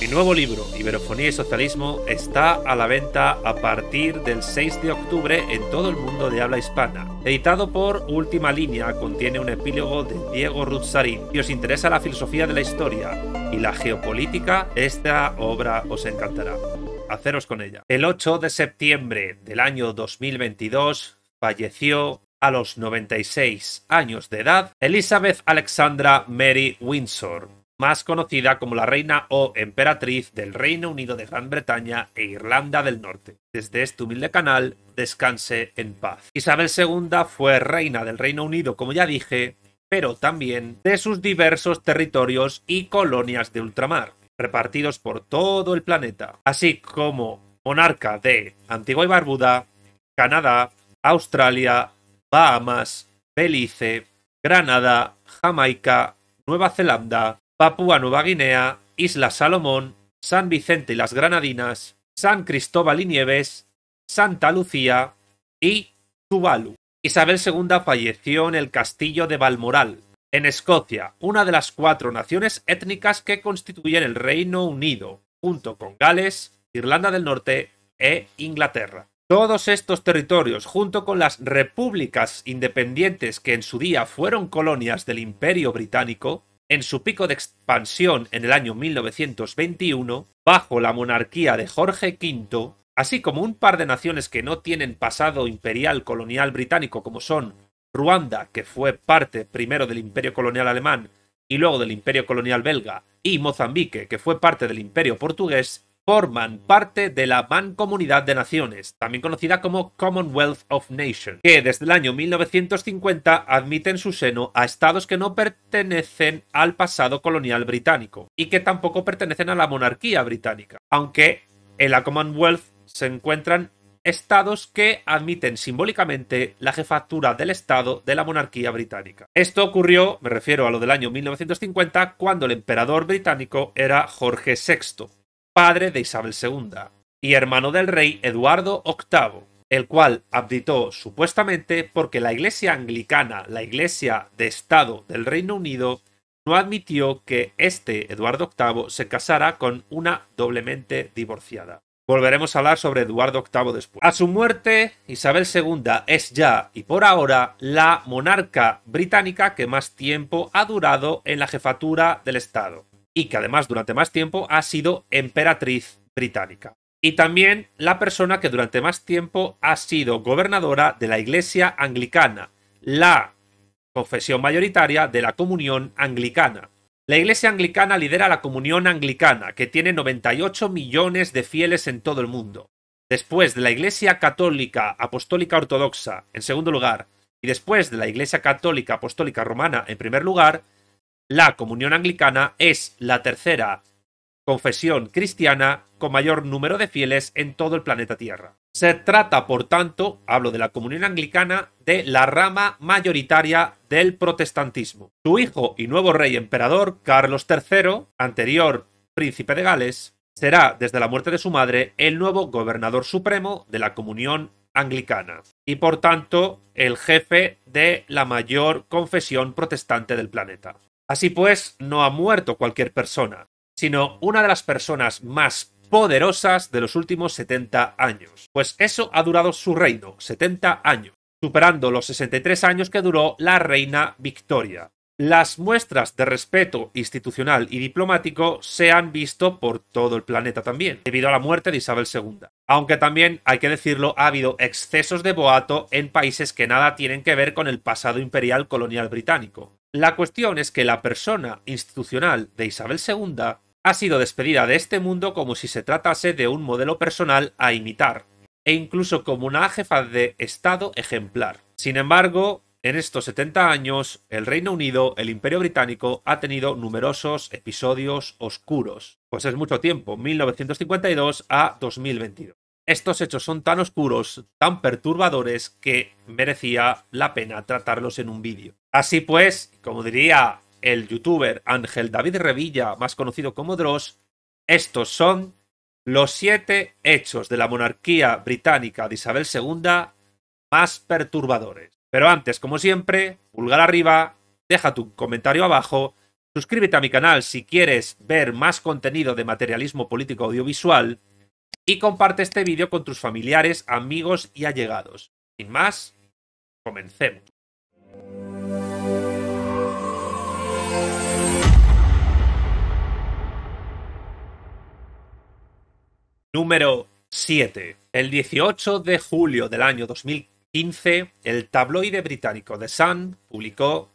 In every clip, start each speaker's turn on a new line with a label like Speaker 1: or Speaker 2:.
Speaker 1: Mi nuevo libro, Iberofonía y Socialismo, está a la venta a partir del 6 de octubre en todo el mundo de habla hispana. Editado por Última Línea, contiene un epílogo de Diego Ruzarín. Si os interesa la filosofía de la historia y la geopolítica, esta obra os encantará. Haceros con ella. El 8 de septiembre del año 2022 falleció a los 96 años de edad Elizabeth Alexandra Mary Windsor, más conocida como la reina o emperatriz del Reino Unido de Gran Bretaña e Irlanda del Norte. Desde este humilde canal, descanse en paz. Isabel II fue reina del Reino Unido, como ya dije, pero también de sus diversos territorios y colonias de ultramar, repartidos por todo el planeta, así como monarca de Antigua y Barbuda, Canadá, Australia, Bahamas, Belice, Granada, Jamaica, Nueva Zelanda, Papúa Nueva Guinea, Isla Salomón, San Vicente y las Granadinas, San Cristóbal y Nieves, Santa Lucía y Tuvalu. Isabel II falleció en el castillo de Balmoral, en Escocia, una de las cuatro naciones étnicas que constituyen el Reino Unido, junto con Gales, Irlanda del Norte e Inglaterra. Todos estos territorios, junto con las repúblicas independientes que en su día fueron colonias del Imperio Británico, en su pico de expansión en el año 1921, bajo la monarquía de Jorge V, así como un par de naciones que no tienen pasado imperial colonial británico como son Ruanda, que fue parte primero del imperio colonial alemán y luego del imperio colonial belga, y Mozambique, que fue parte del imperio portugués, forman parte de la Mancomunidad de Naciones, también conocida como Commonwealth of Nations, que desde el año 1950 admiten en su seno a estados que no pertenecen al pasado colonial británico y que tampoco pertenecen a la monarquía británica, aunque en la Commonwealth se encuentran estados que admiten simbólicamente la jefatura del Estado de la monarquía británica. Esto ocurrió, me refiero a lo del año 1950, cuando el emperador británico era Jorge VI padre de Isabel II y hermano del rey Eduardo VIII, el cual abdicó supuestamente porque la Iglesia anglicana, la Iglesia de Estado del Reino Unido, no admitió que este Eduardo VIII se casara con una doblemente divorciada. Volveremos a hablar sobre Eduardo VIII después. A su muerte, Isabel II es ya y por ahora la monarca británica que más tiempo ha durado en la jefatura del Estado y que además durante más tiempo ha sido emperatriz británica. Y también la persona que durante más tiempo ha sido gobernadora de la Iglesia Anglicana, la confesión mayoritaria de la Comunión Anglicana. La Iglesia Anglicana lidera la Comunión Anglicana, que tiene 98 millones de fieles en todo el mundo. Después de la Iglesia Católica Apostólica Ortodoxa, en segundo lugar, y después de la Iglesia Católica Apostólica Romana, en primer lugar, la comunión anglicana es la tercera confesión cristiana con mayor número de fieles en todo el planeta Tierra. Se trata, por tanto, hablo de la comunión anglicana, de la rama mayoritaria del protestantismo. Su hijo y nuevo rey emperador, Carlos III, anterior príncipe de Gales, será, desde la muerte de su madre, el nuevo gobernador supremo de la comunión anglicana y por tanto el jefe de la mayor confesión protestante del planeta. Así pues, no ha muerto cualquier persona, sino una de las personas más poderosas de los últimos 70 años. Pues eso ha durado su reino, 70 años, superando los 63 años que duró la reina Victoria. Las muestras de respeto institucional y diplomático se han visto por todo el planeta también, debido a la muerte de Isabel II. Aunque también, hay que decirlo, ha habido excesos de boato en países que nada tienen que ver con el pasado imperial colonial británico. La cuestión es que la persona institucional de Isabel II ha sido despedida de este mundo como si se tratase de un modelo personal a imitar, e incluso como una jefa de Estado ejemplar. Sin embargo, en estos 70 años, el Reino Unido, el Imperio Británico, ha tenido numerosos episodios oscuros. Pues es mucho tiempo, 1952 a 2022. Estos hechos son tan oscuros, tan perturbadores, que merecía la pena tratarlos en un vídeo. Así pues, como diría el youtuber Ángel David Revilla, más conocido como Dross, estos son los siete hechos de la monarquía británica de Isabel II más perturbadores. Pero antes, como siempre, pulgar arriba, deja tu comentario abajo, suscríbete a mi canal si quieres ver más contenido de materialismo político audiovisual y comparte este vídeo con tus familiares, amigos y allegados. Sin más, comencemos. Número 7. El 18 de julio del año 2015, el tabloide británico The Sun publicó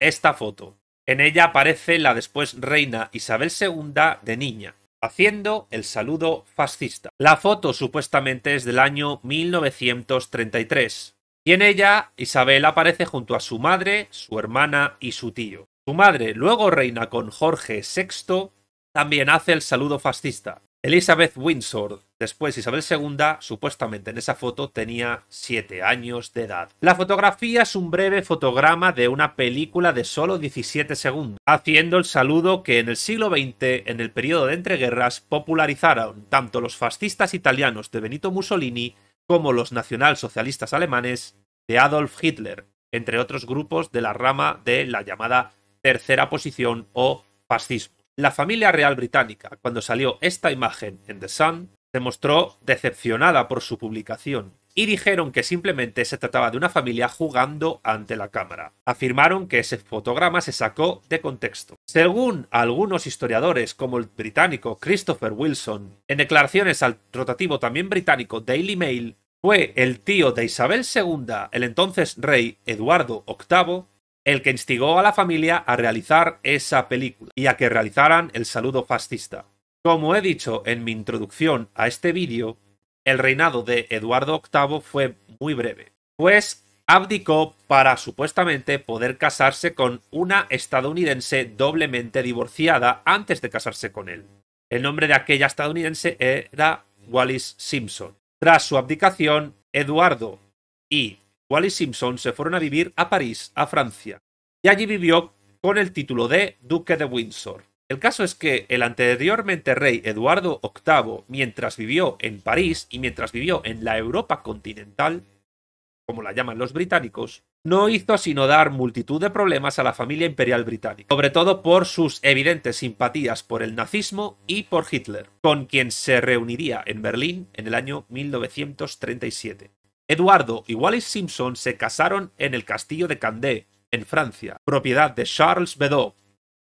Speaker 1: esta foto. En ella aparece la después reina Isabel II de niña, haciendo el saludo fascista. La foto supuestamente es del año 1933 y en ella Isabel aparece junto a su madre, su hermana y su tío. Su madre, luego reina con Jorge VI, también hace el saludo fascista, Elizabeth Windsor. Después, Isabel II, supuestamente en esa foto, tenía 7 años de edad. La fotografía es un breve fotograma de una película de solo 17 segundos, haciendo el saludo que en el siglo XX, en el periodo de entreguerras, popularizaron tanto los fascistas italianos de Benito Mussolini como los nacionalsocialistas alemanes de Adolf Hitler, entre otros grupos de la rama de la llamada tercera posición o fascismo. La familia real británica, cuando salió esta imagen en The Sun, se mostró decepcionada por su publicación y dijeron que simplemente se trataba de una familia jugando ante la cámara. Afirmaron que ese fotograma se sacó de contexto. Según algunos historiadores, como el británico Christopher Wilson, en declaraciones al rotativo también británico Daily Mail, fue el tío de Isabel II, el entonces rey Eduardo VIII, el que instigó a la familia a realizar esa película y a que realizaran el saludo fascista. Como he dicho en mi introducción a este vídeo, el reinado de Eduardo VIII fue muy breve, pues abdicó para supuestamente poder casarse con una estadounidense doblemente divorciada antes de casarse con él. El nombre de aquella estadounidense era Wallis Simpson. Tras su abdicación, Eduardo y Wally Simpson se fueron a vivir a París, a Francia, y allí vivió con el título de Duque de Windsor. El caso es que el anteriormente rey Eduardo VIII, mientras vivió en París y mientras vivió en la Europa continental, como la llaman los británicos, no hizo sino dar multitud de problemas a la familia imperial británica, sobre todo por sus evidentes simpatías por el nazismo y por Hitler, con quien se reuniría en Berlín en el año 1937. Eduardo y Wallis Simpson se casaron en el castillo de Candé, en Francia, propiedad de Charles Bedot,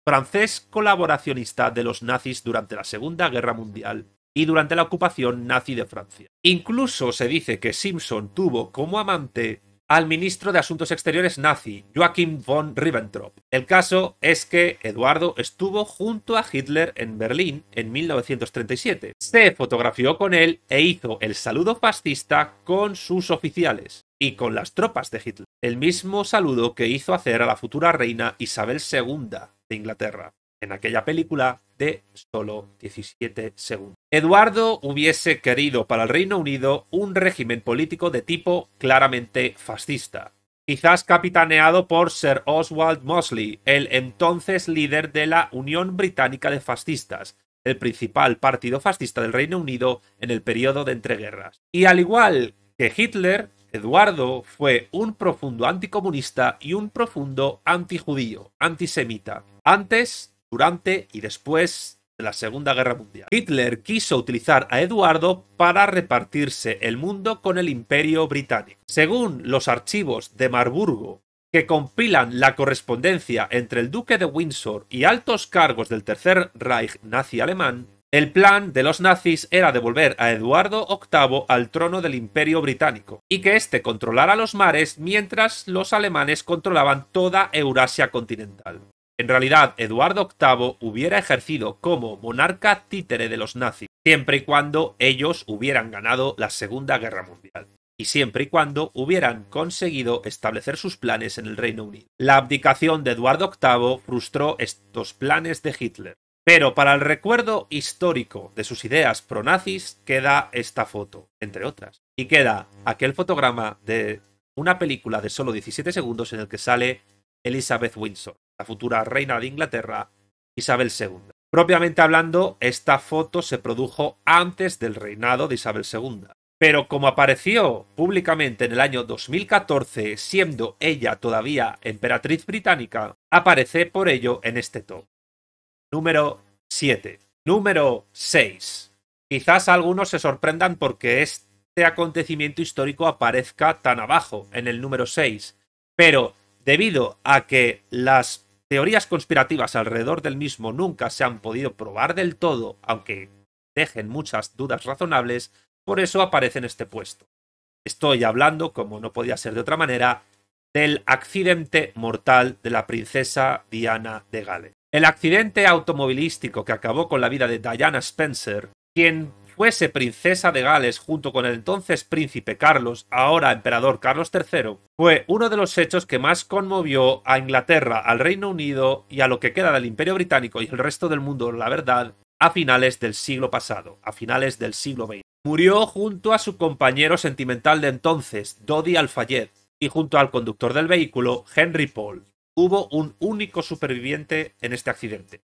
Speaker 1: francés colaboracionista de los nazis durante la Segunda Guerra Mundial y durante la ocupación nazi de Francia. Incluso se dice que Simpson tuvo como amante al ministro de Asuntos Exteriores nazi, Joachim von Ribbentrop. El caso es que Eduardo estuvo junto a Hitler en Berlín en 1937. Se fotografió con él e hizo el saludo fascista con sus oficiales y con las tropas de Hitler. El mismo saludo que hizo hacer a la futura reina Isabel II de Inglaterra en aquella película de solo 17 segundos. Eduardo hubiese querido para el Reino Unido un régimen político de tipo claramente fascista, quizás capitaneado por Sir Oswald Mosley, el entonces líder de la Unión Británica de Fascistas, el principal partido fascista del Reino Unido en el periodo de entreguerras. Y al igual que Hitler, Eduardo fue un profundo anticomunista y un profundo antijudío, antisemita. Antes durante y después de la Segunda Guerra Mundial. Hitler quiso utilizar a Eduardo para repartirse el mundo con el imperio británico. Según los archivos de Marburgo, que compilan la correspondencia entre el duque de Windsor y altos cargos del Tercer Reich nazi alemán, el plan de los nazis era devolver a Eduardo VIII al trono del imperio británico y que éste controlara los mares mientras los alemanes controlaban toda Eurasia continental. En realidad, Eduardo VIII hubiera ejercido como monarca títere de los nazis, siempre y cuando ellos hubieran ganado la Segunda Guerra Mundial y siempre y cuando hubieran conseguido establecer sus planes en el Reino Unido. La abdicación de Eduardo VIII frustró estos planes de Hitler. Pero para el recuerdo histórico de sus ideas pronazis queda esta foto, entre otras. Y queda aquel fotograma de una película de solo 17 segundos en el que sale Elizabeth Windsor la futura reina de Inglaterra, Isabel II. Propiamente hablando, esta foto se produjo antes del reinado de Isabel II. Pero como apareció públicamente en el año 2014, siendo ella todavía emperatriz británica, aparece por ello en este top. Número 7. Número 6. Quizás algunos se sorprendan porque este acontecimiento histórico aparezca tan abajo, en el número 6. Pero debido a que las teorías conspirativas alrededor del mismo nunca se han podido probar del todo, aunque dejen muchas dudas razonables, por eso aparece en este puesto. Estoy hablando, como no podía ser de otra manera, del accidente mortal de la princesa Diana de Gales. El accidente automovilístico que acabó con la vida de Diana Spencer, quien fuese princesa de Gales junto con el entonces príncipe Carlos, ahora emperador Carlos III, fue uno de los hechos que más conmovió a Inglaterra, al Reino Unido y a lo que queda del Imperio Británico y el resto del mundo, la verdad, a finales del siglo pasado, a finales del siglo XX. Murió junto a su compañero sentimental de entonces, Dodi Alfayed, y junto al conductor del vehículo, Henry Paul. Hubo un único superviviente en este accidente.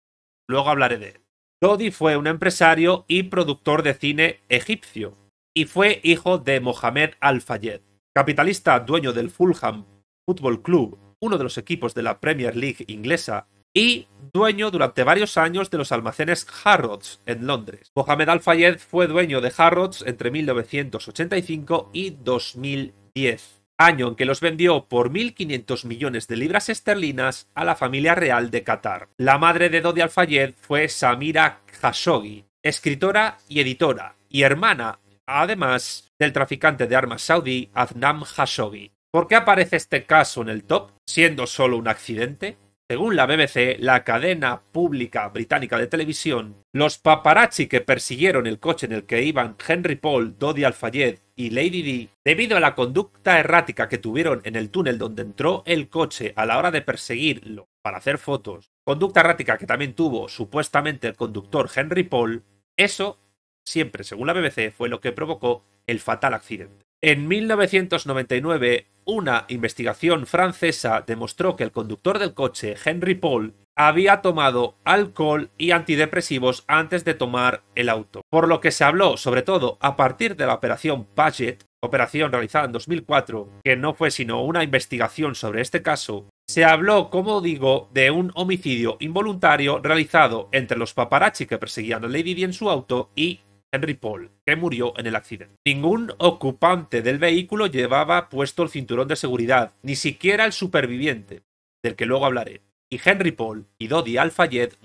Speaker 1: Luego hablaré de él. Lodi fue un empresario y productor de cine egipcio y fue hijo de Mohamed Al-Fayed, capitalista dueño del Fulham Football Club, uno de los equipos de la Premier League inglesa, y dueño durante varios años de los almacenes Harrods en Londres. Mohamed Al-Fayed fue dueño de Harrods entre 1985 y 2010 año en que los vendió por 1.500 millones de libras esterlinas a la familia real de Qatar. La madre de Dodi Al-Fayed fue Samira Khashoggi, escritora y editora, y hermana, además, del traficante de armas saudí Adnam Khashoggi. ¿Por qué aparece este caso en el top, siendo solo un accidente? Según la BBC, la cadena pública británica de televisión, los paparazzi que persiguieron el coche en el que iban Henry Paul, Dodi Al-Fayed y Lady Di, debido a la conducta errática que tuvieron en el túnel donde entró el coche a la hora de perseguirlo para hacer fotos, conducta errática que también tuvo supuestamente el conductor Henry Paul, eso siempre, según la BBC, fue lo que provocó el fatal accidente. En 1999, una investigación francesa demostró que el conductor del coche, Henry Paul, había tomado alcohol y antidepresivos antes de tomar el auto, por lo que se habló, sobre todo a partir de la operación Paget, operación realizada en 2004, que no fue sino una investigación sobre este caso, se habló, como digo, de un homicidio involuntario realizado entre los paparazzi que perseguían a Lady Di en su auto y Henry Paul, que murió en el accidente. Ningún ocupante del vehículo llevaba puesto el cinturón de seguridad, ni siquiera el superviviente, del que luego hablaré y Henry Paul y Dodi al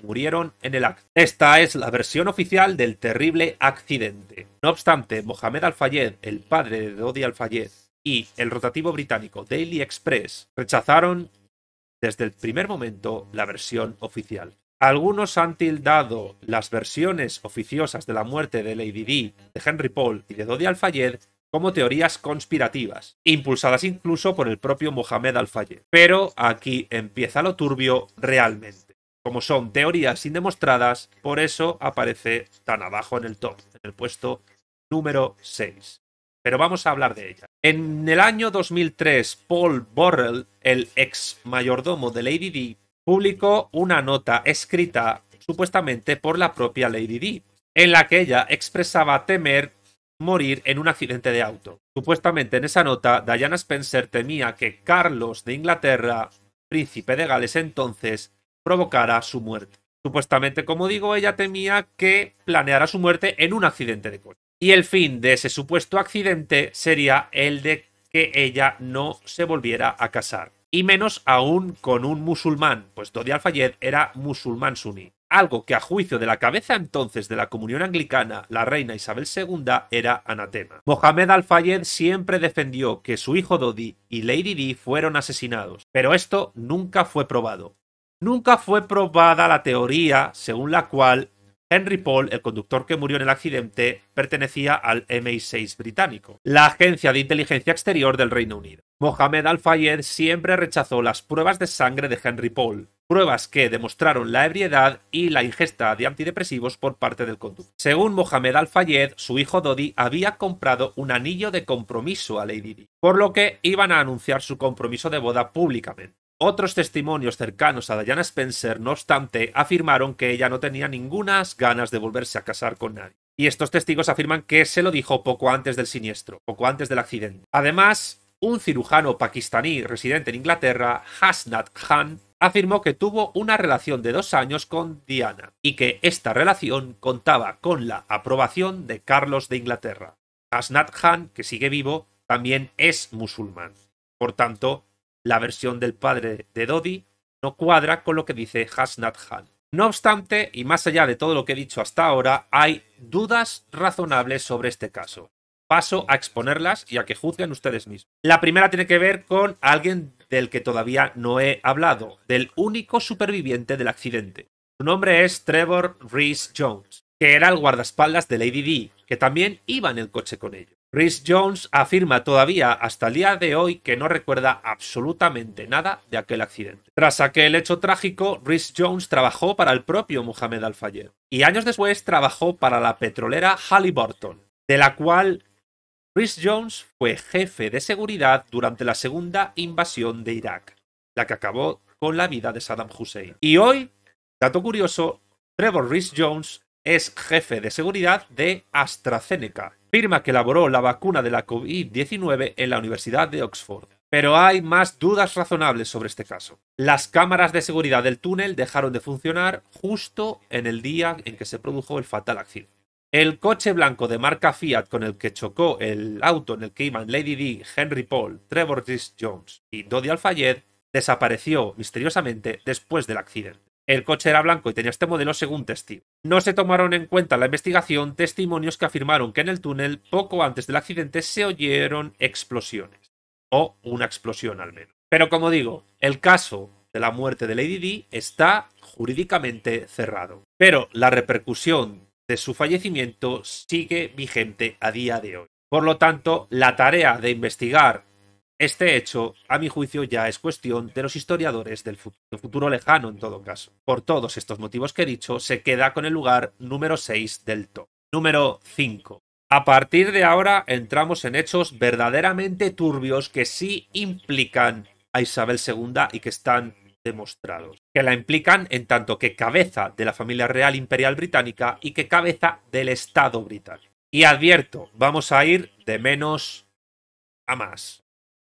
Speaker 1: murieron en el acto. Esta es la versión oficial del terrible accidente. No obstante, Mohamed Al-Fayed, el padre de Dodi Al-Fayed, y el rotativo británico Daily Express rechazaron desde el primer momento la versión oficial. Algunos han tildado las versiones oficiosas de la muerte de Lady Di, de Henry Paul y de Dodi Al-Fayed como teorías conspirativas, impulsadas incluso por el propio Mohamed Al-Fayed. Pero aquí empieza lo turbio realmente. Como son teorías indemostradas, por eso aparece tan abajo en el top, en el puesto número 6. Pero vamos a hablar de ella. En el año 2003, Paul Borrell, el ex mayordomo de Lady D, publicó una nota escrita supuestamente por la propia Lady D, en la que ella expresaba temer morir en un accidente de auto. Supuestamente en esa nota, Diana Spencer temía que Carlos de Inglaterra, príncipe de Gales entonces, provocara su muerte. Supuestamente, como digo, ella temía que planeara su muerte en un accidente de coche. Y el fin de ese supuesto accidente sería el de que ella no se volviera a casar. Y menos aún con un musulmán, pues Dodi Al-Fayed era musulmán suní algo que a juicio de la cabeza entonces de la comunión anglicana, la reina Isabel II, era anatema. Mohamed Al-Fayed siempre defendió que su hijo Dodi y Lady Di fueron asesinados, pero esto nunca fue probado. Nunca fue probada la teoría según la cual Henry Paul, el conductor que murió en el accidente, pertenecía al MI6 británico, la agencia de inteligencia exterior del Reino Unido. Mohamed Al-Fayed siempre rechazó las pruebas de sangre de Henry Paul, pruebas que demostraron la ebriedad y la ingesta de antidepresivos por parte del conductor. Según Mohamed Al-Fayed, su hijo Dodi había comprado un anillo de compromiso a Lady Di, por lo que iban a anunciar su compromiso de boda públicamente. Otros testimonios cercanos a Diana Spencer, no obstante, afirmaron que ella no tenía ninguna ganas de volverse a casar con nadie. Y estos testigos afirman que se lo dijo poco antes del siniestro, poco antes del accidente. Además, un cirujano pakistaní residente en Inglaterra, Hasnat Khan, afirmó que tuvo una relación de dos años con Diana y que esta relación contaba con la aprobación de Carlos de Inglaterra. Hasnat Khan, que sigue vivo, también es musulmán. Por tanto, la versión del padre de Dodi no cuadra con lo que dice Hasnat Han. No obstante, y más allá de todo lo que he dicho hasta ahora, hay dudas razonables sobre este caso. Paso a exponerlas y a que juzguen ustedes mismos. La primera tiene que ver con alguien del que todavía no he hablado, del único superviviente del accidente. Su nombre es Trevor Reese Jones que era el guardaespaldas de Lady D, que también iba en el coche con ellos. Rhys Jones afirma todavía hasta el día de hoy que no recuerda absolutamente nada de aquel accidente. Tras aquel hecho trágico, Rhys Jones trabajó para el propio Mohamed Al-Fayed y años después trabajó para la petrolera Halliburton, de la cual Rhys Jones fue jefe de seguridad durante la segunda invasión de Irak, la que acabó con la vida de Saddam Hussein. Y hoy, dato curioso, Trevor Rhys Jones es jefe de seguridad de AstraZeneca, firma que elaboró la vacuna de la COVID-19 en la Universidad de Oxford. Pero hay más dudas razonables sobre este caso. Las cámaras de seguridad del túnel dejaron de funcionar justo en el día en que se produjo el fatal accidente. El coche blanco de marca Fiat con el que chocó el auto en el que iban Lady D, Henry Paul, Trevor Jones y Dodi Alfayed desapareció misteriosamente después del accidente. El coche era blanco y tenía este modelo según testigo. No se tomaron en cuenta la investigación testimonios que afirmaron que en el túnel, poco antes del accidente, se oyeron explosiones. O una explosión al menos. Pero como digo, el caso de la muerte de Lady D está jurídicamente cerrado. Pero la repercusión de su fallecimiento sigue vigente a día de hoy. Por lo tanto, la tarea de investigar este hecho, a mi juicio, ya es cuestión de los historiadores del futuro, lejano en todo caso. Por todos estos motivos que he dicho, se queda con el lugar número 6 del top. Número 5. A partir de ahora entramos en hechos verdaderamente turbios que sí implican a Isabel II y que están demostrados. Que la implican en tanto que cabeza de la familia real imperial británica y que cabeza del Estado británico. Y advierto, vamos a ir de menos a más.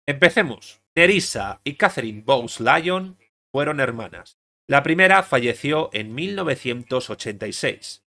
Speaker 1: Empecemos. Teresa y Catherine Bowes Lyon fueron hermanas. La primera falleció en 1986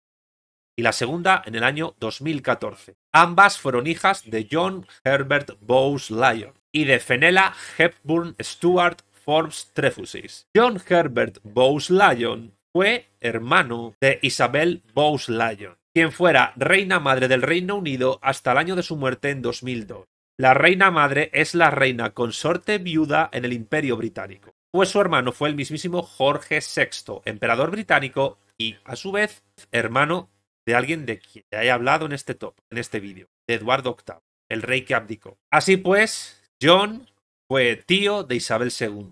Speaker 1: y la segunda en el año 2014. Ambas fueron hijas de John Herbert Bowes Lyon y de Fenella Hepburn Stuart Forbes Trefusis. John Herbert Bowes Lyon fue hermano de Isabel Bowes Lyon, quien fuera reina madre del Reino Unido hasta el año de su muerte en 2002. La reina madre es la reina consorte viuda en el imperio británico, pues su hermano fue el mismísimo Jorge VI, emperador británico y, a su vez, hermano de alguien de quien he hablado en este top, en este vídeo, de Eduardo VIII, el rey que abdicó. Así pues, John fue tío de Isabel II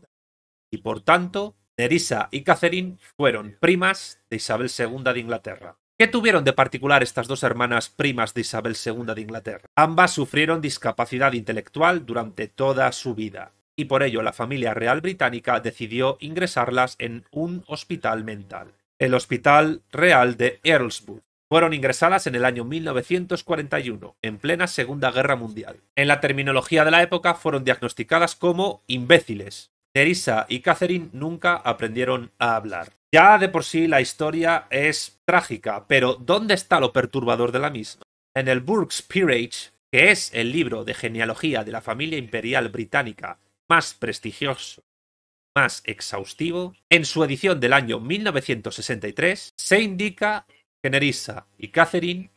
Speaker 1: y, por tanto, Nerissa y Catherine fueron primas de Isabel II de Inglaterra. ¿Qué tuvieron de particular estas dos hermanas primas de Isabel II de Inglaterra? Ambas sufrieron discapacidad intelectual durante toda su vida, y por ello la familia real británica decidió ingresarlas en un hospital mental, el Hospital Real de Earlswood. Fueron ingresadas en el año 1941, en plena Segunda Guerra Mundial. En la terminología de la época fueron diagnosticadas como imbéciles, Nerissa y Catherine nunca aprendieron a hablar. Ya de por sí la historia es trágica, pero ¿dónde está lo perturbador de la misma? En el Burke's Peerage, que es el libro de genealogía de la familia imperial británica más prestigioso, más exhaustivo, en su edición del año 1963 se indica que Nerissa y Catherine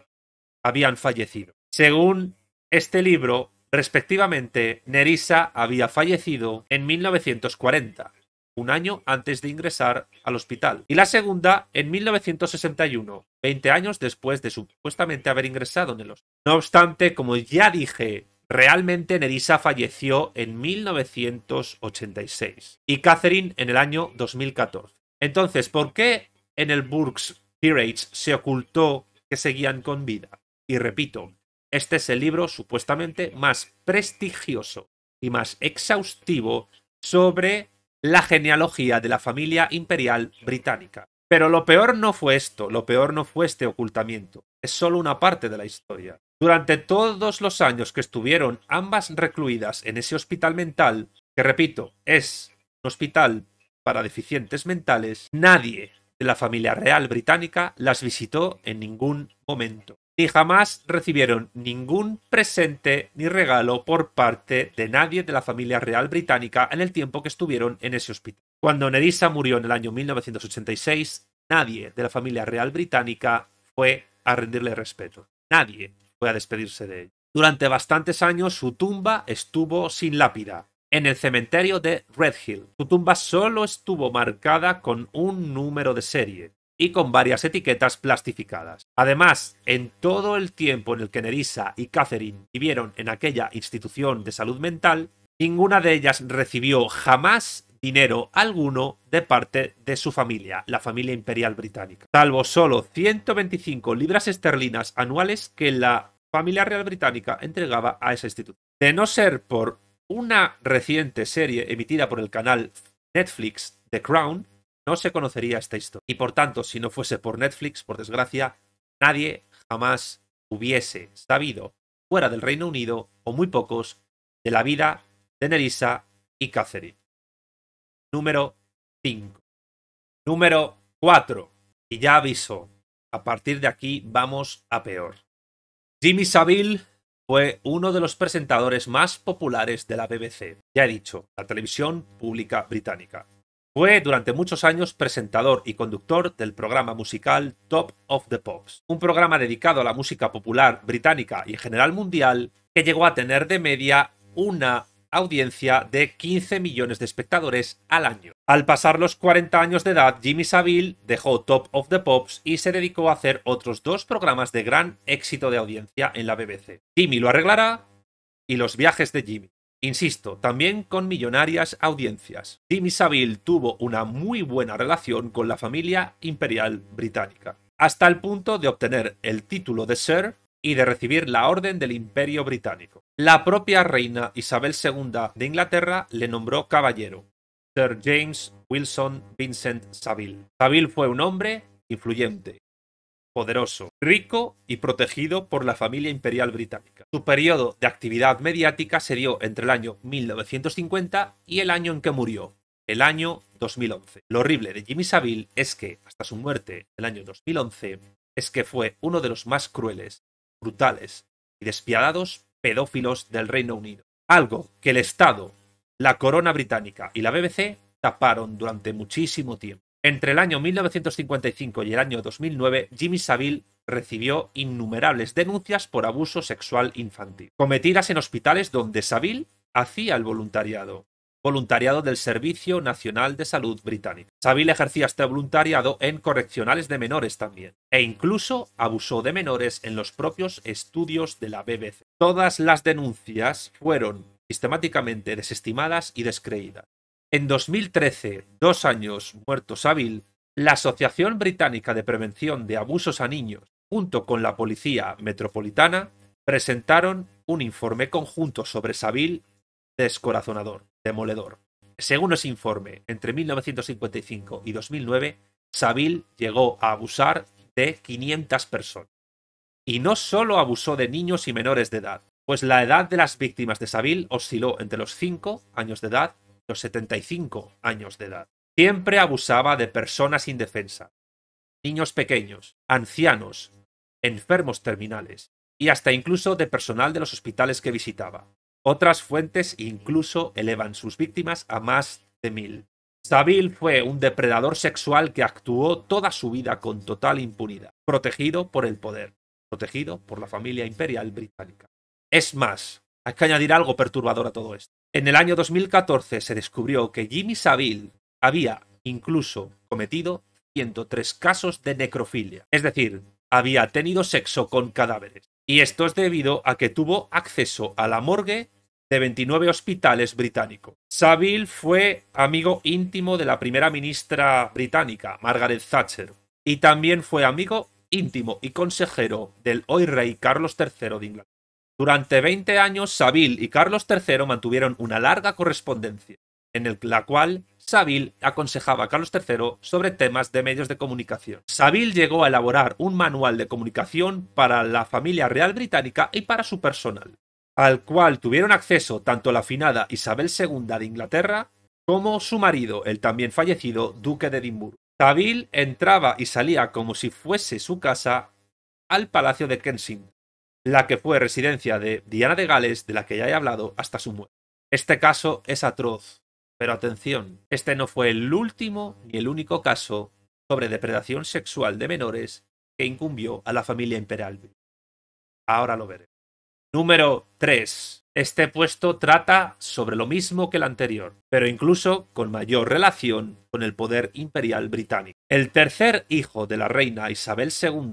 Speaker 1: habían fallecido. Según este libro, Respectivamente, Nerissa había fallecido en 1940, un año antes de ingresar al hospital, y la segunda en 1961, 20 años después de supuestamente haber ingresado en el hospital. No obstante, como ya dije, realmente Nerissa falleció en 1986 y Catherine en el año 2014. Entonces, ¿por qué en el Burks Peerage se ocultó que seguían con vida? Y repito, este es el libro supuestamente más prestigioso y más exhaustivo sobre la genealogía de la familia imperial británica. Pero lo peor no fue esto, lo peor no fue este ocultamiento, es solo una parte de la historia. Durante todos los años que estuvieron ambas recluidas en ese hospital mental, que repito, es un hospital para deficientes mentales, nadie de la familia real británica las visitó en ningún momento ni jamás recibieron ningún presente ni regalo por parte de nadie de la familia real británica en el tiempo que estuvieron en ese hospital. Cuando Nerissa murió en el año 1986, nadie de la familia real británica fue a rendirle respeto. Nadie fue a despedirse de ella. Durante bastantes años su tumba estuvo sin lápida, en el cementerio de Red Hill. Su tumba solo estuvo marcada con un número de serie, y con varias etiquetas plastificadas. Además, en todo el tiempo en el que Nerissa y Catherine vivieron en aquella institución de salud mental, ninguna de ellas recibió jamás dinero alguno de parte de su familia, la familia imperial británica, salvo solo 125 libras esterlinas anuales que la familia real británica entregaba a esa institución. De no ser por una reciente serie emitida por el canal Netflix The Crown, no se conocería esta historia. Y por tanto, si no fuese por Netflix, por desgracia, nadie jamás hubiese sabido, fuera del Reino Unido, o muy pocos, de la vida de Nerissa y Catherine. Número 5. Número 4. Y ya aviso, a partir de aquí vamos a peor. Jimmy Savile fue uno de los presentadores más populares de la BBC, ya he dicho, la televisión pública británica. Fue durante muchos años presentador y conductor del programa musical Top of the Pops, un programa dedicado a la música popular británica y en general mundial que llegó a tener de media una audiencia de 15 millones de espectadores al año. Al pasar los 40 años de edad, Jimmy Savile dejó Top of the Pops y se dedicó a hacer otros dos programas de gran éxito de audiencia en la BBC. Jimmy lo arreglará y los viajes de Jimmy. Insisto, también con millonarias audiencias. Jimmy Saville tuvo una muy buena relación con la familia imperial británica, hasta el punto de obtener el título de Sir y de recibir la Orden del Imperio Británico. La propia reina Isabel II de Inglaterra le nombró caballero, Sir James Wilson Vincent Saville. Saville fue un hombre influyente, poderoso, rico y protegido por la familia imperial británica. Su periodo de actividad mediática se dio entre el año 1950 y el año en que murió, el año 2011. Lo horrible de Jimmy Savile es que, hasta su muerte, el año 2011, es que fue uno de los más crueles, brutales y despiadados pedófilos del Reino Unido. Algo que el Estado, la corona británica y la BBC taparon durante muchísimo tiempo. Entre el año 1955 y el año 2009, Jimmy Savile recibió innumerables denuncias por abuso sexual infantil, cometidas en hospitales donde Saville hacía el voluntariado, voluntariado del Servicio Nacional de Salud británico. Saville ejercía este voluntariado en correccionales de menores también, e incluso abusó de menores en los propios estudios de la BBC. Todas las denuncias fueron sistemáticamente desestimadas y descreídas. En 2013, dos años muerto Sabil, la Asociación Británica de Prevención de Abusos a Niños, junto con la Policía Metropolitana, presentaron un informe conjunto sobre Sabil descorazonador, demoledor. Según ese informe, entre 1955 y 2009, Sabil llegó a abusar de 500 personas. Y no solo abusó de niños y menores de edad, pues la edad de las víctimas de Sabil osciló entre los 5 años de edad los 75 años de edad. Siempre abusaba de personas indefensas, niños pequeños, ancianos, enfermos terminales y hasta incluso de personal de los hospitales que visitaba. Otras fuentes incluso elevan sus víctimas a más de mil. Sabil fue un depredador sexual que actuó toda su vida con total impunidad, protegido por el poder, protegido por la familia imperial británica. Es más, hay que añadir algo perturbador a todo esto. En el año 2014 se descubrió que Jimmy Saville había incluso cometido 103 casos de necrofilia, es decir, había tenido sexo con cadáveres. Y esto es debido a que tuvo acceso a la morgue de 29 hospitales británicos. Saville fue amigo íntimo de la primera ministra británica, Margaret Thatcher, y también fue amigo íntimo y consejero del hoy rey Carlos III de Inglaterra. Durante 20 años, Saville y Carlos III mantuvieron una larga correspondencia, en la cual Saville aconsejaba a Carlos III sobre temas de medios de comunicación. Saville llegó a elaborar un manual de comunicación para la familia real británica y para su personal, al cual tuvieron acceso tanto la afinada Isabel II de Inglaterra como su marido, el también fallecido duque de Edimburgo. Saville entraba y salía como si fuese su casa al palacio de Kensington la que fue residencia de Diana de Gales, de la que ya he hablado, hasta su muerte. Este caso es atroz, pero atención, este no fue el último ni el único caso sobre depredación sexual de menores que incumbió a la familia imperial. Ahora lo veré. Número 3. Este puesto trata sobre lo mismo que el anterior, pero incluso con mayor relación con el poder imperial británico. El tercer hijo de la reina Isabel II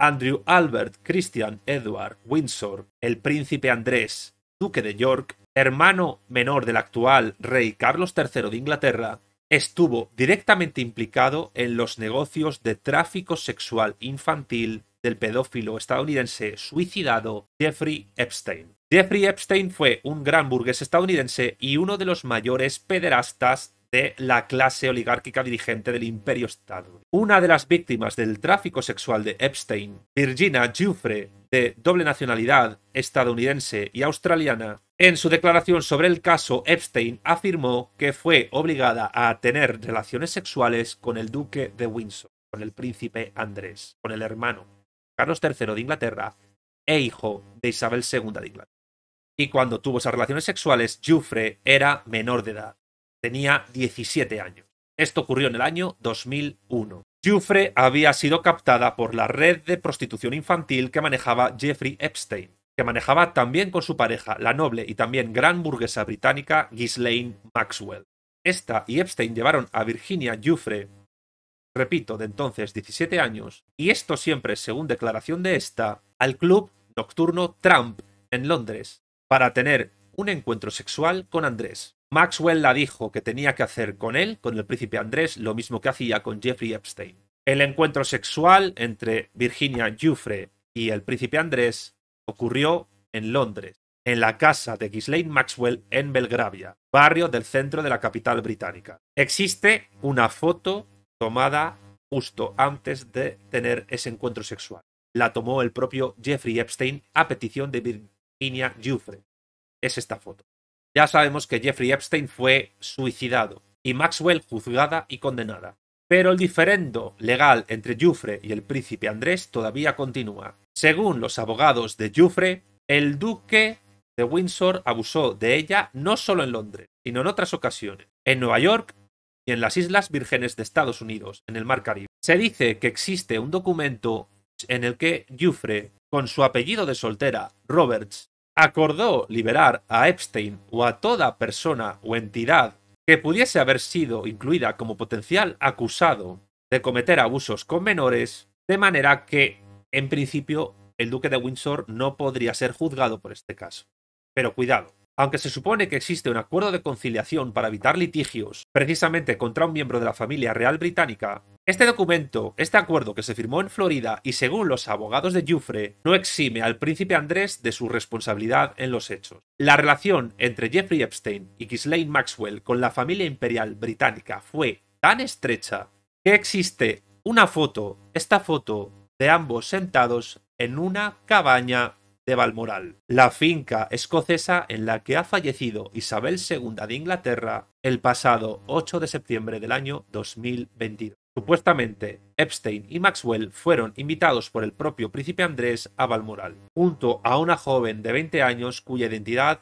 Speaker 1: Andrew Albert Christian Edward Windsor, el príncipe Andrés, duque de York, hermano menor del actual rey Carlos III de Inglaterra, estuvo directamente implicado en los negocios de tráfico sexual infantil del pedófilo estadounidense suicidado Jeffrey Epstein. Jeffrey Epstein fue un gran burgués estadounidense y uno de los mayores pederastas de la clase oligárquica dirigente del imperio Estado. Una de las víctimas del tráfico sexual de Epstein, Virginia Giuffre, de doble nacionalidad estadounidense y australiana, en su declaración sobre el caso, Epstein afirmó que fue obligada a tener relaciones sexuales con el duque de Windsor, con el príncipe Andrés, con el hermano Carlos III de Inglaterra e hijo de Isabel II de Inglaterra. Y cuando tuvo esas relaciones sexuales, Jufre era menor de edad tenía 17 años. Esto ocurrió en el año 2001. Jufre había sido captada por la red de prostitución infantil que manejaba Jeffrey Epstein, que manejaba también con su pareja, la noble y también gran burguesa británica Ghislaine Maxwell. Esta y Epstein llevaron a Virginia Jufre, repito, de entonces 17 años, y esto siempre, según declaración de esta, al club nocturno Trump en Londres, para tener un encuentro sexual con Andrés. Maxwell la dijo que tenía que hacer con él, con el príncipe Andrés, lo mismo que hacía con Jeffrey Epstein. El encuentro sexual entre Virginia Giuffre y el príncipe Andrés ocurrió en Londres, en la casa de Ghislaine Maxwell en Belgravia, barrio del centro de la capital británica. Existe una foto tomada justo antes de tener ese encuentro sexual. La tomó el propio Jeffrey Epstein a petición de Virginia Giuffre. Es esta foto. Ya sabemos que Jeffrey Epstein fue suicidado y Maxwell juzgada y condenada. Pero el diferendo legal entre Jufre y el príncipe Andrés todavía continúa. Según los abogados de Jufre, el duque de Windsor abusó de ella no solo en Londres, sino en otras ocasiones, en Nueva York y en las Islas Vírgenes de Estados Unidos, en el Mar Caribe. Se dice que existe un documento en el que Jufre, con su apellido de soltera, Roberts, acordó liberar a Epstein o a toda persona o entidad que pudiese haber sido incluida como potencial acusado de cometer abusos con menores, de manera que, en principio, el duque de Windsor no podría ser juzgado por este caso. Pero cuidado, aunque se supone que existe un acuerdo de conciliación para evitar litigios precisamente contra un miembro de la familia real británica, este documento, este acuerdo que se firmó en Florida y según los abogados de Jufre, no exime al príncipe Andrés de su responsabilidad en los hechos. La relación entre Jeffrey Epstein y Ghislaine Maxwell con la familia imperial británica fue tan estrecha que existe una foto, esta foto, de ambos sentados en una cabaña de Balmoral, la finca escocesa en la que ha fallecido Isabel II de Inglaterra el pasado 8 de septiembre del año 2022. Supuestamente, Epstein y Maxwell fueron invitados por el propio príncipe Andrés a Balmoral, junto a una joven de 20 años cuya identidad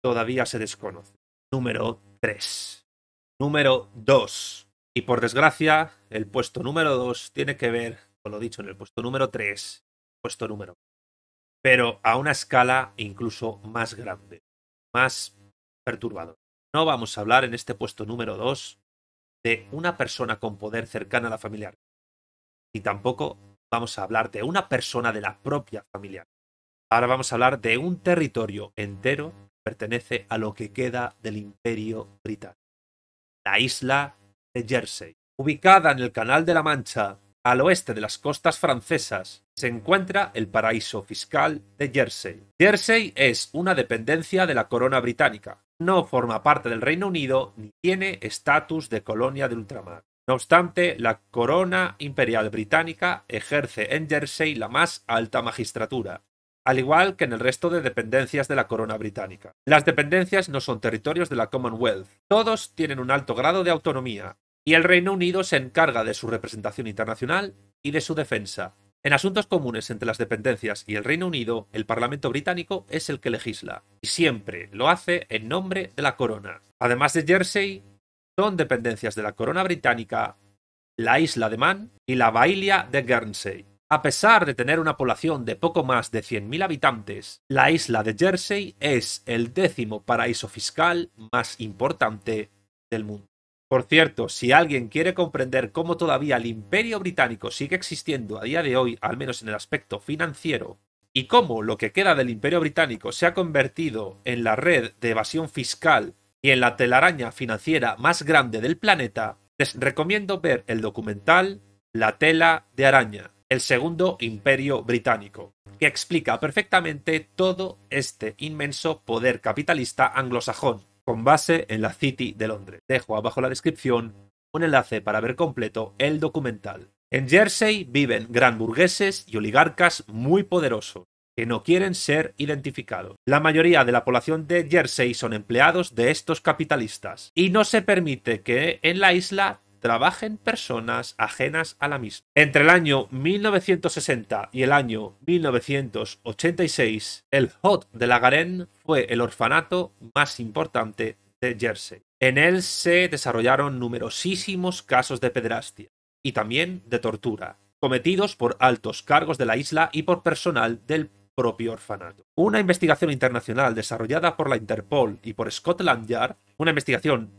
Speaker 1: todavía se desconoce. Número 3. Número 2. Y por desgracia, el puesto número 2 tiene que ver con lo dicho en el puesto número 3, puesto número pero a una escala incluso más grande, más perturbador. No vamos a hablar en este puesto número 2 de una persona con poder cercana a la familiar Y tampoco vamos a hablar de una persona de la propia familia. Ahora vamos a hablar de un territorio entero que pertenece a lo que queda del imperio británico. La isla de Jersey. Ubicada en el Canal de la Mancha, al oeste de las costas francesas, se encuentra el paraíso fiscal de Jersey. Jersey es una dependencia de la corona británica, no forma parte del Reino Unido ni tiene estatus de colonia de ultramar. No obstante, la corona imperial británica ejerce en Jersey la más alta magistratura, al igual que en el resto de dependencias de la corona británica. Las dependencias no son territorios de la Commonwealth. Todos tienen un alto grado de autonomía, y el Reino Unido se encarga de su representación internacional y de su defensa, en asuntos comunes entre las dependencias y el Reino Unido, el Parlamento británico es el que legisla, y siempre lo hace en nombre de la Corona. Además de Jersey, son dependencias de la Corona británica la isla de Man y la bailia de Guernsey. A pesar de tener una población de poco más de 100.000 habitantes, la isla de Jersey es el décimo paraíso fiscal más importante del mundo. Por cierto, si alguien quiere comprender cómo todavía el imperio británico sigue existiendo a día de hoy, al menos en el aspecto financiero, y cómo lo que queda del imperio británico se ha convertido en la red de evasión fiscal y en la telaraña financiera más grande del planeta, les recomiendo ver el documental La tela de araña, el segundo imperio británico, que explica perfectamente todo este inmenso poder capitalista anglosajón con base en la City de Londres. Dejo abajo la descripción un enlace para ver completo el documental. En Jersey viven gran burgueses y oligarcas muy poderosos que no quieren ser identificados. La mayoría de la población de Jersey son empleados de estos capitalistas y no se permite que en la isla trabajen personas ajenas a la misma. Entre el año 1960 y el año 1986, el Hot de la Garenne fue el orfanato más importante de Jersey. En él se desarrollaron numerosísimos casos de pedrastia y también de tortura, cometidos por altos cargos de la isla y por personal del propio orfanato. Una investigación internacional desarrollada por la Interpol y por Scotland Yard, una investigación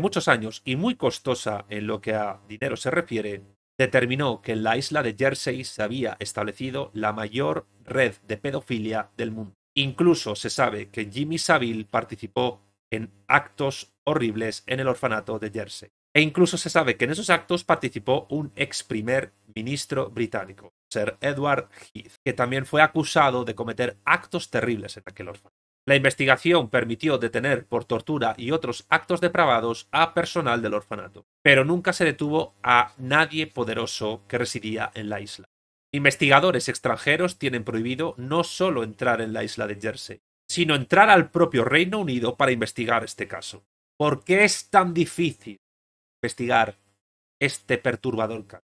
Speaker 1: muchos años y muy costosa en lo que a dinero se refiere, determinó que en la isla de Jersey se había establecido la mayor red de pedofilia del mundo. Incluso se sabe que Jimmy Savile participó en actos horribles en el orfanato de Jersey. E incluso se sabe que en esos actos participó un ex primer ministro británico, Sir Edward Heath, que también fue acusado de cometer actos terribles en aquel orfanato. La investigación permitió detener por tortura y otros actos depravados a personal del orfanato, pero nunca se detuvo a nadie poderoso que residía en la isla. Investigadores extranjeros tienen prohibido no solo entrar en la isla de Jersey, sino entrar al propio Reino Unido para investigar este caso. ¿Por qué es tan difícil investigar este perturbador caso?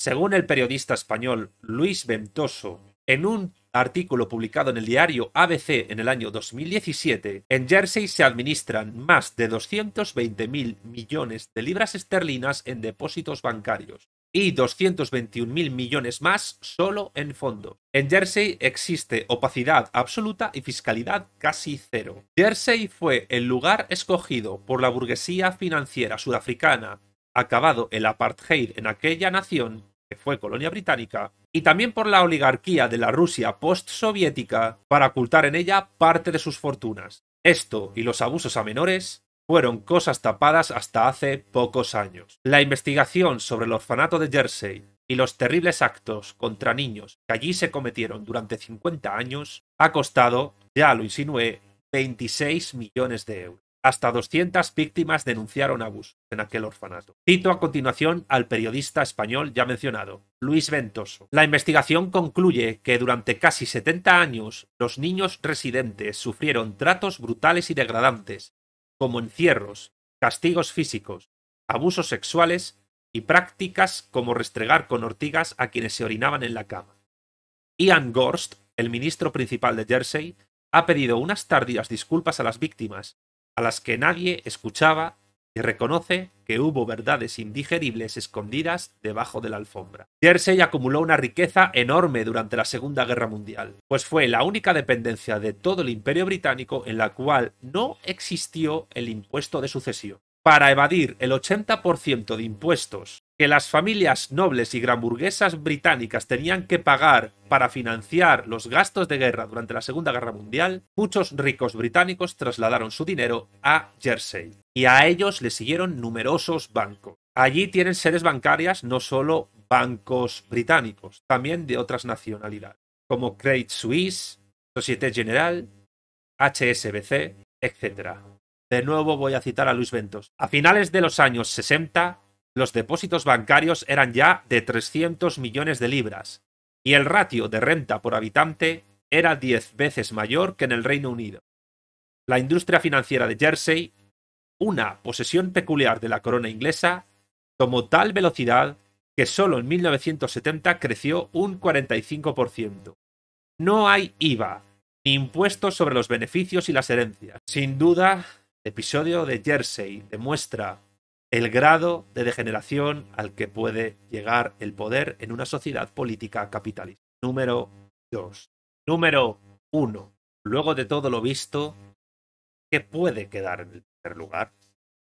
Speaker 1: Según el periodista español Luis Ventoso, en un artículo publicado en el diario ABC en el año 2017, en Jersey se administran más de 220.000 millones de libras esterlinas en depósitos bancarios y 221.000 millones más solo en fondo. En Jersey existe opacidad absoluta y fiscalidad casi cero. Jersey fue el lugar escogido por la burguesía financiera sudafricana, acabado el apartheid en aquella nación, fue colonia británica, y también por la oligarquía de la Rusia postsoviética para ocultar en ella parte de sus fortunas. Esto y los abusos a menores fueron cosas tapadas hasta hace pocos años. La investigación sobre el orfanato de Jersey y los terribles actos contra niños que allí se cometieron durante 50 años ha costado, ya lo insinué, 26 millones de euros. Hasta 200 víctimas denunciaron abusos en aquel orfanato. Cito a continuación al periodista español ya mencionado, Luis Ventoso. La investigación concluye que durante casi 70 años los niños residentes sufrieron tratos brutales y degradantes, como encierros, castigos físicos, abusos sexuales y prácticas como restregar con ortigas a quienes se orinaban en la cama. Ian Gorst, el ministro principal de Jersey, ha pedido unas tardías disculpas a las víctimas a las que nadie escuchaba y reconoce que hubo verdades indigeribles escondidas debajo de la alfombra. Jersey acumuló una riqueza enorme durante la Segunda Guerra Mundial, pues fue la única dependencia de todo el imperio británico en la cual no existió el impuesto de sucesión. Para evadir el 80% de impuestos que las familias nobles y granburguesas británicas tenían que pagar para financiar los gastos de guerra durante la Segunda Guerra Mundial, muchos ricos británicos trasladaron su dinero a Jersey y a ellos le siguieron numerosos bancos. Allí tienen sedes bancarias no solo bancos británicos, también de otras nacionalidades, como Credit Suisse, Société General, HSBC, etc. De nuevo voy a citar a Luis Ventos. A finales de los años 60, los depósitos bancarios eran ya de 300 millones de libras y el ratio de renta por habitante era 10 veces mayor que en el Reino Unido. La industria financiera de Jersey, una posesión peculiar de la corona inglesa, tomó tal velocidad que solo en 1970 creció un 45%. No hay IVA ni impuestos sobre los beneficios y las herencias. Sin duda, el episodio de Jersey demuestra el grado de degeneración al que puede llegar el poder en una sociedad política capitalista. Número 2. Número 1. Luego de todo lo visto, ¿qué puede quedar en el primer lugar?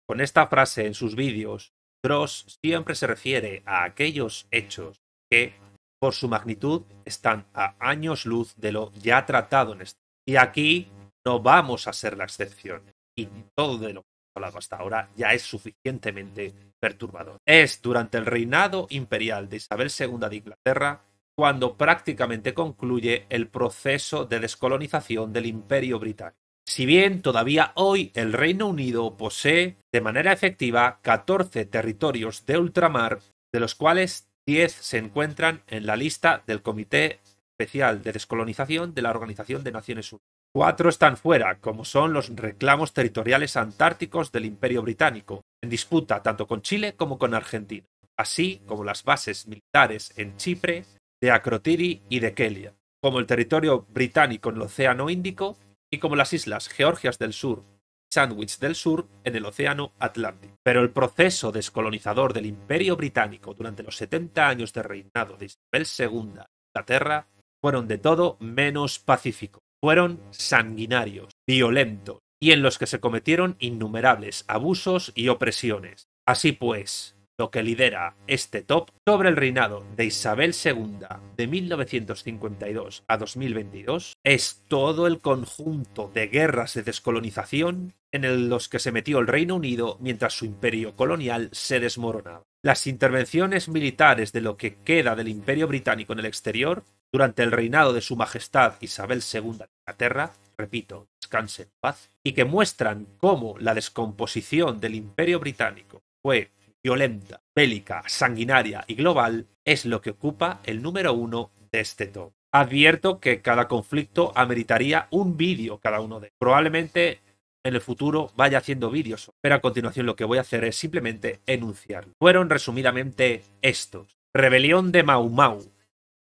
Speaker 1: Con esta frase en sus vídeos, Gross siempre se refiere a aquellos hechos que, por su magnitud, están a años luz de lo ya tratado en este. Y aquí no vamos a ser la excepción. Y todo de lo hablado hasta ahora ya es suficientemente perturbador. Es durante el reinado imperial de Isabel II de Inglaterra cuando prácticamente concluye el proceso de descolonización del imperio británico. Si bien todavía hoy el Reino Unido posee de manera efectiva 14 territorios de ultramar, de los cuales 10 se encuentran en la lista del Comité Especial de Descolonización de la Organización de Naciones Unidas. Cuatro están fuera, como son los reclamos territoriales antárticos del Imperio Británico, en disputa tanto con Chile como con Argentina, así como las bases militares en Chipre, de Akrotiri y de Kelia, como el territorio británico en el Océano Índico y como las islas Georgias del Sur y Sandwich del Sur en el Océano Atlántico. Pero el proceso descolonizador del Imperio Británico durante los 70 años de reinado de Isabel II en Inglaterra fueron de todo menos pacíficos fueron sanguinarios, violentos, y en los que se cometieron innumerables abusos y opresiones. Así pues, lo que lidera este top sobre el reinado de Isabel II de 1952 a 2022 es todo el conjunto de guerras de descolonización en los que se metió el Reino Unido mientras su imperio colonial se desmoronaba. Las intervenciones militares de lo que queda del imperio británico en el exterior durante el reinado de Su Majestad Isabel II de Inglaterra, repito, descanse en paz, y que muestran cómo la descomposición del imperio británico fue violenta, bélica, sanguinaria y global, es lo que ocupa el número uno de este top. Advierto que cada conflicto ameritaría un vídeo cada uno de ellos. Probablemente en el futuro vaya haciendo vídeos, pero a continuación lo que voy a hacer es simplemente enunciarlo. Fueron resumidamente estos. Rebelión de Mau Mau,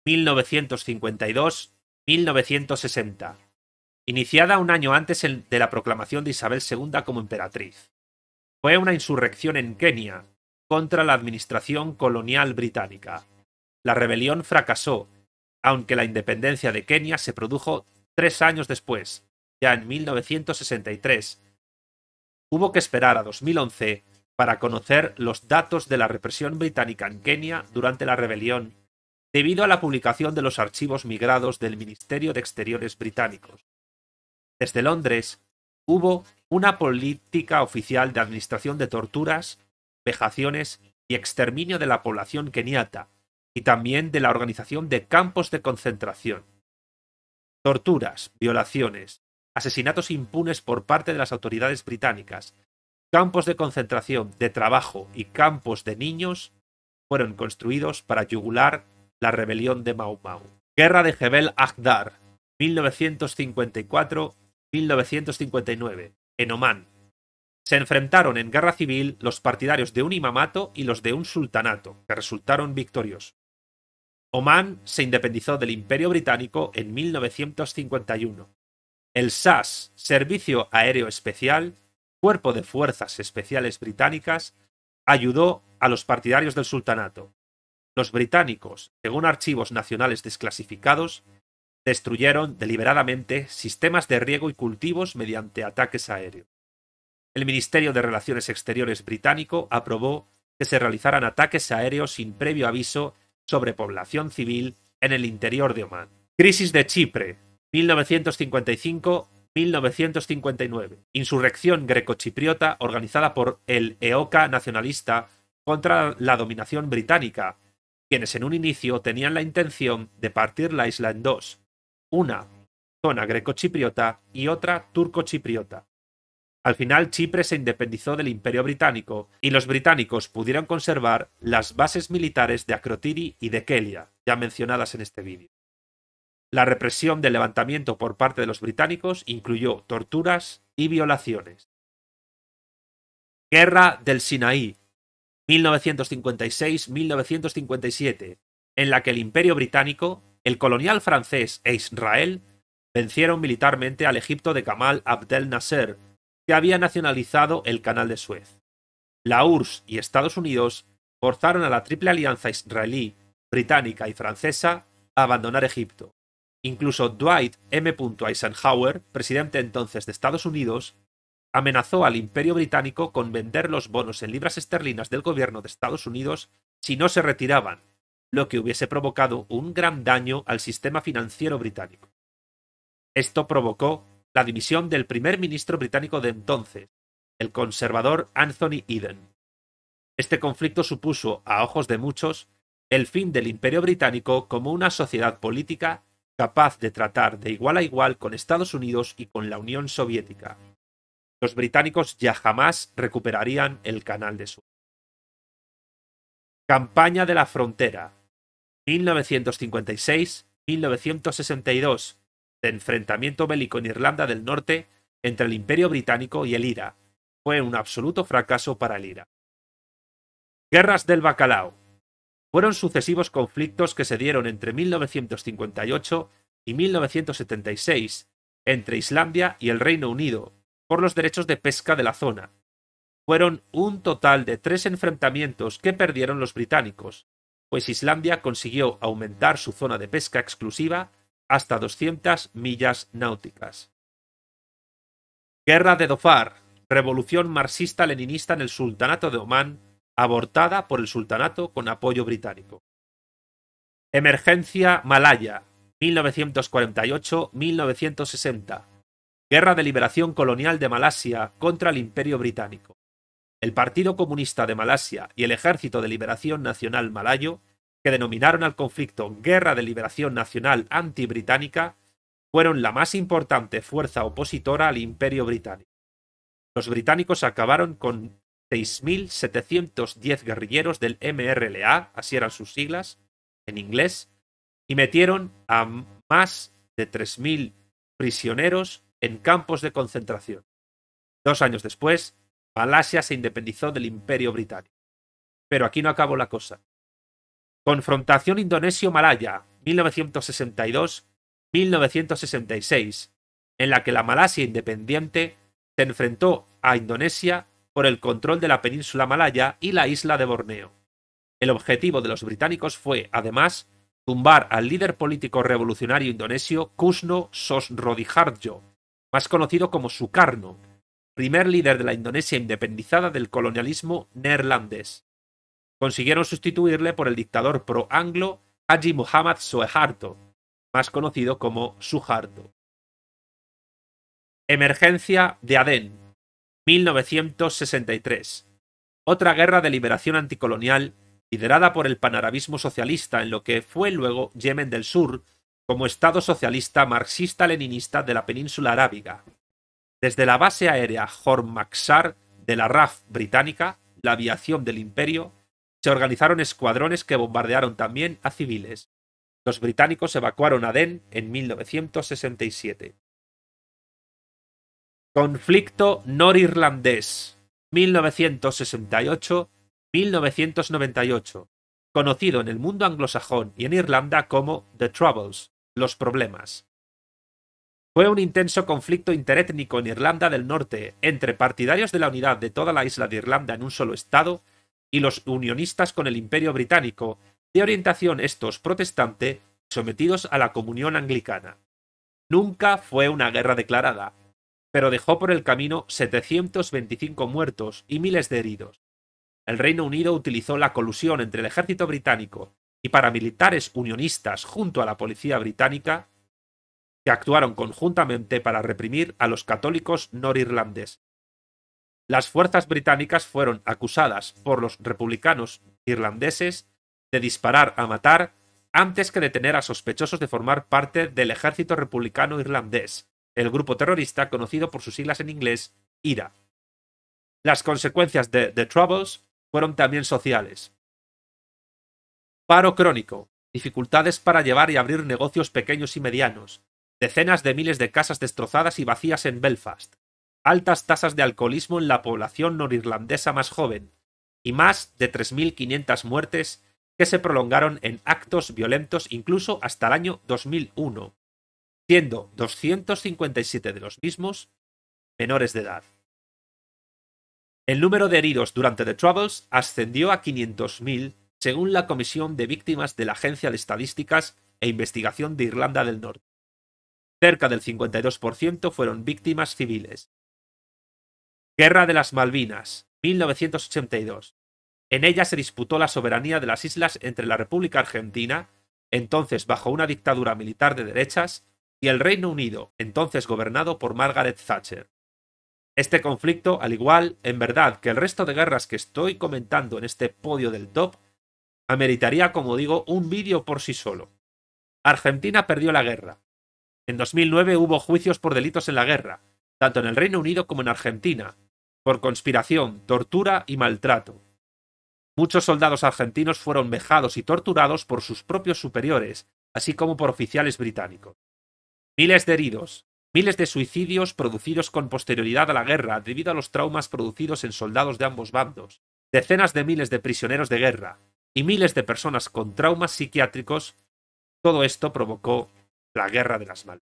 Speaker 1: 1952-1960, iniciada un año antes de la proclamación de Isabel II como emperatriz. Fue una insurrección en Kenia contra la administración colonial británica. La rebelión fracasó, aunque la independencia de Kenia se produjo tres años después, ya en 1963. Hubo que esperar a 2011 para conocer los datos de la represión británica en Kenia durante la rebelión debido a la publicación de los archivos migrados del Ministerio de Exteriores británicos. Desde Londres hubo una política oficial de administración de torturas, vejaciones y exterminio de la población keniata, y también de la organización de campos de concentración. Torturas, violaciones, asesinatos impunes por parte de las autoridades británicas, campos de concentración, de trabajo y campos de niños fueron construidos para yugular la rebelión de Mau Mau. Guerra de Jebel Akhdar, 1954-1959, en Omán. Se enfrentaron en guerra civil los partidarios de un imamato y los de un sultanato, que resultaron victoriosos. Omán se independizó del Imperio Británico en 1951. El SAS, Servicio Aéreo Especial, Cuerpo de Fuerzas Especiales Británicas, ayudó a los partidarios del sultanato, los británicos, según archivos nacionales desclasificados, destruyeron deliberadamente sistemas de riego y cultivos mediante ataques aéreos. El Ministerio de Relaciones Exteriores británico aprobó que se realizaran ataques aéreos sin previo aviso sobre población civil en el interior de Omán. Crisis de Chipre, 1955-1959. Insurrección grecochipriota organizada por el EOKA nacionalista contra la dominación británica quienes en un inicio tenían la intención de partir la isla en dos, una zona greco-chipriota y otra turco-chipriota. Al final Chipre se independizó del Imperio británico y los británicos pudieron conservar las bases militares de Akrotiri y de Kelia, ya mencionadas en este vídeo. La represión del levantamiento por parte de los británicos incluyó torturas y violaciones. Guerra del Sinaí, 1956-1957, en la que el Imperio Británico, el colonial francés e Israel vencieron militarmente al Egipto de Kamal Abdel Nasser, que había nacionalizado el Canal de Suez. La URSS y Estados Unidos forzaron a la Triple Alianza israelí, británica y francesa a abandonar Egipto. Incluso Dwight M. Eisenhower, presidente entonces de Estados Unidos, amenazó al imperio británico con vender los bonos en libras esterlinas del gobierno de Estados Unidos si no se retiraban, lo que hubiese provocado un gran daño al sistema financiero británico. Esto provocó la dimisión del primer ministro británico de entonces, el conservador Anthony Eden. Este conflicto supuso, a ojos de muchos, el fin del imperio británico como una sociedad política capaz de tratar de igual a igual con Estados Unidos y con la Unión Soviética los británicos ya jamás recuperarían el Canal de Sur. Campaña de la Frontera 1956-1962 de enfrentamiento bélico en Irlanda del Norte entre el Imperio Británico y el IRA. Fue un absoluto fracaso para el IRA. Guerras del Bacalao. Fueron sucesivos conflictos que se dieron entre 1958 y 1976 entre Islandia y el Reino Unido, por los derechos de pesca de la zona. Fueron un total de tres enfrentamientos que perdieron los británicos, pues Islandia consiguió aumentar su zona de pesca exclusiva hasta 200 millas náuticas. Guerra de Dofar, revolución marxista-leninista en el Sultanato de Omán, abortada por el Sultanato con apoyo británico. Emergencia Malaya, 1948-1960 Guerra de Liberación Colonial de Malasia contra el Imperio Británico. El Partido Comunista de Malasia y el Ejército de Liberación Nacional Malayo, que denominaron al conflicto Guerra de Liberación Nacional Antibritánica, fueron la más importante fuerza opositora al Imperio Británico. Los británicos acabaron con 6.710 guerrilleros del MRLA, así eran sus siglas en inglés, y metieron a más de 3.000 prisioneros en campos de concentración. Dos años después, Malasia se independizó del Imperio Británico. Pero aquí no acabó la cosa. Confrontación indonesio-malaya, 1962-1966, en la que la Malasia independiente se enfrentó a Indonesia por el control de la península malaya y la isla de Borneo. El objetivo de los británicos fue, además, tumbar al líder político revolucionario indonesio Kusno Sosrodiharjo más conocido como Sukarno, primer líder de la Indonesia independizada del colonialismo neerlandés. Consiguieron sustituirle por el dictador pro-anglo Haji Muhammad Soeharto, más conocido como Suharto. Emergencia de Adén, 1963. Otra guerra de liberación anticolonial liderada por el panarabismo socialista en lo que fue luego Yemen del Sur como Estado socialista marxista-leninista de la península arábiga. Desde la base aérea Hormaxar de la RAF británica, la aviación del imperio, se organizaron escuadrones que bombardearon también a civiles. Los británicos evacuaron Adén en 1967. Conflicto norirlandés 1968-1998, conocido en el mundo anglosajón y en Irlanda como The Troubles, los problemas. Fue un intenso conflicto interétnico en Irlanda del Norte entre partidarios de la unidad de toda la isla de Irlanda en un solo estado y los unionistas con el Imperio Británico, de orientación estos protestante, sometidos a la comunión anglicana. Nunca fue una guerra declarada, pero dejó por el camino 725 muertos y miles de heridos. El Reino Unido utilizó la colusión entre el ejército británico y paramilitares unionistas junto a la policía británica que actuaron conjuntamente para reprimir a los católicos norirlandeses. Las fuerzas británicas fueron acusadas por los republicanos irlandeses de disparar a matar antes que detener a sospechosos de formar parte del ejército republicano irlandés, el grupo terrorista conocido por sus siglas en inglés IRA. Las consecuencias de The Troubles fueron también sociales. Paro crónico, dificultades para llevar y abrir negocios pequeños y medianos, decenas de miles de casas destrozadas y vacías en Belfast, altas tasas de alcoholismo en la población norirlandesa más joven, y más de 3.500 muertes que se prolongaron en actos violentos incluso hasta el año 2001, siendo 257 de los mismos menores de edad. El número de heridos durante The Troubles ascendió a 500.000 según la Comisión de Víctimas de la Agencia de Estadísticas e Investigación de Irlanda del Norte. Cerca del 52% fueron víctimas civiles. Guerra de las Malvinas, 1982. En ella se disputó la soberanía de las islas entre la República Argentina, entonces bajo una dictadura militar de derechas, y el Reino Unido, entonces gobernado por Margaret Thatcher. Este conflicto, al igual, en verdad, que el resto de guerras que estoy comentando en este podio del DOP, ameritaría, como digo, un vídeo por sí solo. Argentina perdió la guerra. En 2009 hubo juicios por delitos en la guerra, tanto en el Reino Unido como en Argentina, por conspiración, tortura y maltrato. Muchos soldados argentinos fueron vejados y torturados por sus propios superiores, así como por oficiales británicos. Miles de heridos, miles de suicidios producidos con posterioridad a la guerra debido a los traumas producidos en soldados de ambos bandos, decenas de miles de prisioneros de guerra, y miles de personas con traumas psiquiátricos, todo esto provocó la Guerra de las Malas.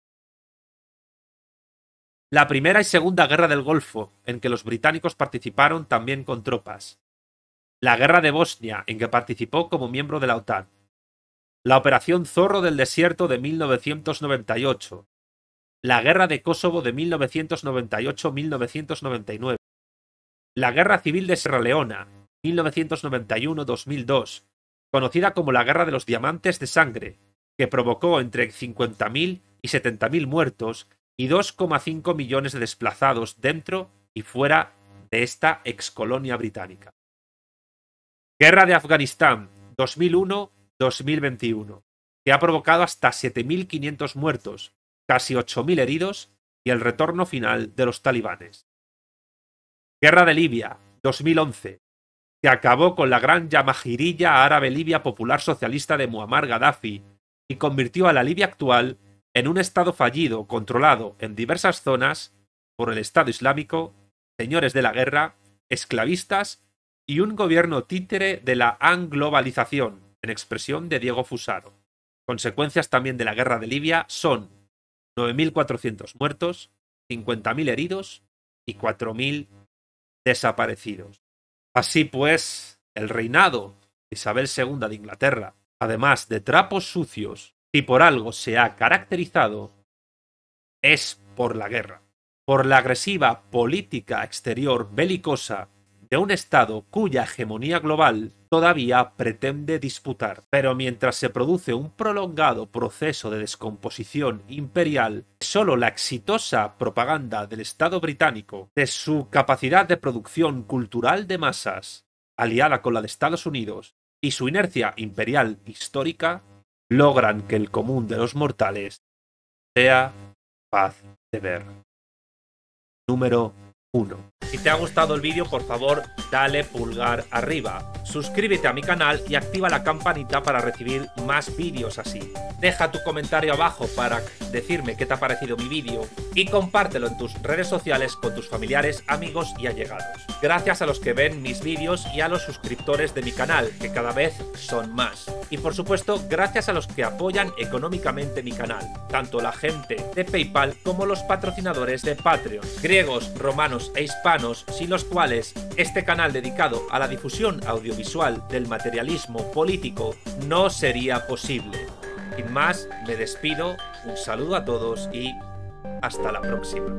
Speaker 1: La Primera y Segunda Guerra del Golfo, en que los británicos participaron también con tropas. La Guerra de Bosnia, en que participó como miembro de la OTAN. La Operación Zorro del Desierto de 1998. La Guerra de Kosovo de 1998-1999. La Guerra Civil de Sierra Leona, 1991-2002, conocida como la Guerra de los Diamantes de Sangre, que provocó entre 50.000 y 70.000 muertos y 2,5 millones de desplazados dentro y fuera de esta excolonia británica. Guerra de Afganistán 2001-2021, que ha provocado hasta 7.500 muertos, casi 8.000 heridos y el retorno final de los talibanes. Guerra de Libia 2011, se acabó con la gran Yamajirilla árabe libia popular socialista de Muammar Gaddafi y convirtió a la Libia actual en un estado fallido controlado en diversas zonas por el Estado Islámico, señores de la guerra, esclavistas y un gobierno títere de la anglobalización, en expresión de Diego Fusaro. Consecuencias también de la guerra de Libia son 9.400 muertos, 50.000 heridos y 4.000 desaparecidos. Así pues, el reinado de Isabel II de Inglaterra, además de trapos sucios, y por algo se ha caracterizado, es por la guerra, por la agresiva política exterior belicosa un Estado cuya hegemonía global todavía pretende disputar. Pero mientras se produce un prolongado proceso de descomposición imperial, solo la exitosa propaganda del Estado británico, de su capacidad de producción cultural de masas, aliada con la de Estados Unidos, y su inercia imperial histórica, logran que el común de los mortales sea paz de ver. Número si te ha gustado el vídeo, por favor, dale pulgar arriba. Suscríbete a mi canal y activa la campanita para recibir más vídeos así. Deja tu comentario abajo para decirme qué te ha parecido mi vídeo y compártelo en tus redes sociales con tus familiares, amigos y allegados. Gracias a los que ven mis vídeos y a los suscriptores de mi canal, que cada vez son más. Y por supuesto, gracias a los que apoyan económicamente mi canal, tanto la gente de PayPal como los patrocinadores de Patreon, griegos, romanos, e hispanos sin los cuales este canal dedicado a la difusión audiovisual del materialismo político no sería posible. Sin más, me despido, un saludo a todos y hasta la próxima.